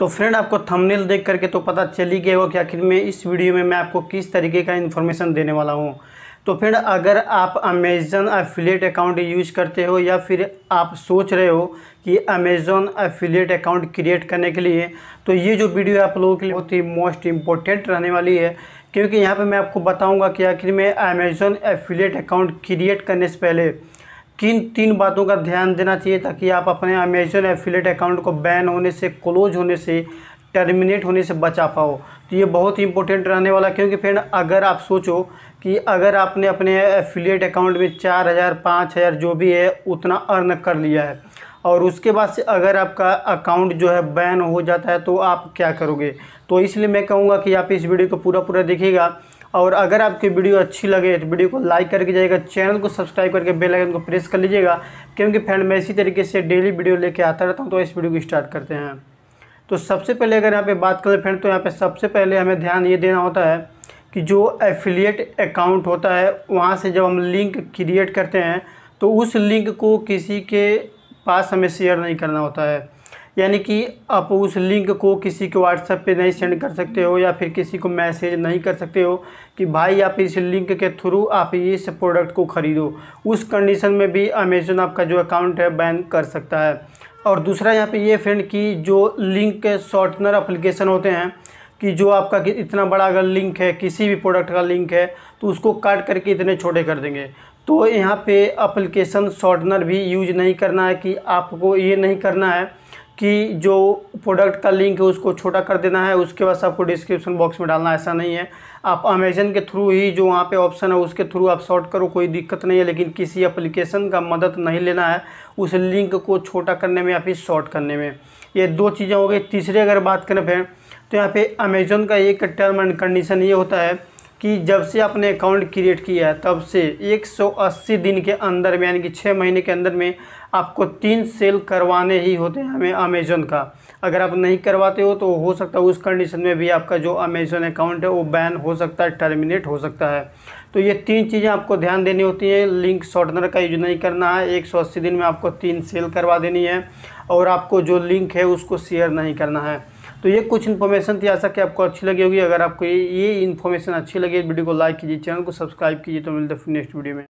तो फ्रेंड आपको थंबनेल देख करके तो पता चल ही गया होगा कि आखिर में इस वीडियो में मैं आपको किस तरीके का इन्फॉर्मेशन देने वाला हूँ तो फ्रेंड अगर आप अमेज़न एफिलेट अकाउंट यूज करते हो या फिर आप सोच रहे हो कि अमेज़न एफिलेट अकाउंट क्रिएट करने के लिए तो ये जो वीडियो आप लोगों के लिए बहुत ही मोस्ट इम्पोर्टेंट रहने वाली है क्योंकि यहाँ पर मैं आपको बताऊँगा कि आखिर में अमेज़न एफिलेट अकाउंट क्रिएट करने से पहले किन तीन बातों का ध्यान देना चाहिए ताकि आप अपने अमेजोन एफिलेट अकाउंट को बैन होने से क्लोज होने से टर्मिनेट होने से बचा पाओ तो ये बहुत ही इंपॉर्टेंट रहने वाला क्योंकि फ्रेंड अगर आप सोचो कि अगर आपने अपने एफिलेट अकाउंट में चार हज़ार पाँच हज़ार जो भी है उतना अर्न कर लिया है और उसके बाद से अगर आपका अकाउंट जो है बैन हो जाता है तो आप क्या करोगे तो इसलिए मैं कहूँगा कि आप इस वीडियो को पूरा पूरा देखिएगा और अगर आपकी वीडियो अच्छी लगे तो वीडियो को लाइक करके जाइएगा चैनल को सब्सक्राइब करके बेल आइकन को प्रेस कर लीजिएगा क्योंकि फ्रेंड मैं इसी तरीके से डेली वीडियो लेके आता रहता हूँ तो इस वीडियो को स्टार्ट करते हैं तो सबसे पहले अगर यहाँ पर बात करें फ्रेंड तो यहाँ पर सबसे पहले हमें ध्यान ये देना होता है कि जो एफिलिएट अकाउंट होता है वहाँ से जब हम लिंक क्रिएट करते हैं तो उस लिंक को किसी के पास हमें शेयर नहीं करना होता है यानी कि आप उस लिंक को किसी को व्हाट्सएप पे नहीं सेंड कर सकते हो या फिर किसी को मैसेज नहीं कर सकते हो कि भाई आप इस लिंक के थ्रू आप इस प्रोडक्ट को ख़रीदो उस कंडीशन में भी अमेजन आपका जो अकाउंट है बैन कर सकता है और दूसरा यहाँ पे ये फ्रेंड कि जो लिंक शॉर्टनर अप्लीकेशन होते हैं कि जो आपका कि इतना बड़ा अगर लिंक है किसी भी प्रोडक्ट का लिंक है तो उसको काट करके इतने छोटे कर देंगे तो यहाँ पे अप्लीकेशन शॉर्टनर भी यूज नहीं करना है कि आपको ये नहीं करना है कि जो प्रोडक्ट का लिंक है उसको छोटा कर देना है उसके बाद आपको डिस्क्रिप्शन बॉक्स में डालना ऐसा नहीं है आप अमेजन के थ्रू ही जो वहाँ पे ऑप्शन है उसके थ्रू आप शॉर्ट करो कोई दिक्कत नहीं है लेकिन किसी एप्लीकेशन का मदद नहीं लेना है उस लिंक को छोटा करने में या फिर शॉर्ट करने में ये दो चीज़ें हो गई तीसरी अगर बात करें फिर तो यहाँ पे अमेजोन का एक टर्म एंड कंडीशन ये होता है कि जब से आपने अकाउंट क्रिएट किया है तब से 180 दिन के अंदर में यानी कि छः महीने के अंदर में आपको तीन सेल करवाने ही होते हैं हमें अमेज़न का अगर आप नहीं करवाते हो तो हो सकता है उस कंडीशन में भी आपका जो अमेज़न अकाउंट है वो बैन हो सकता है टर्मिनेट हो सकता है तो ये तीन चीज़ें आपको ध्यान देनी होती है लिंक शॉर्टनर का यूज नहीं करना है एक दिन में आपको तीन सेल करवा देनी है और आपको जो लिंक है उसको शेयर नहीं करना है तो ये कुछ इन्फॉर्मेशन थी आशा कि आपको अच्छी लगी होगी अगर आपको ये ये इन्फॉर्मेशन अच्छी लगी वीडियो को लाइक कीजिए चैनल को सब्सक्राइब कीजिए तो मिलते हैं नेक्स्ट वीडियो में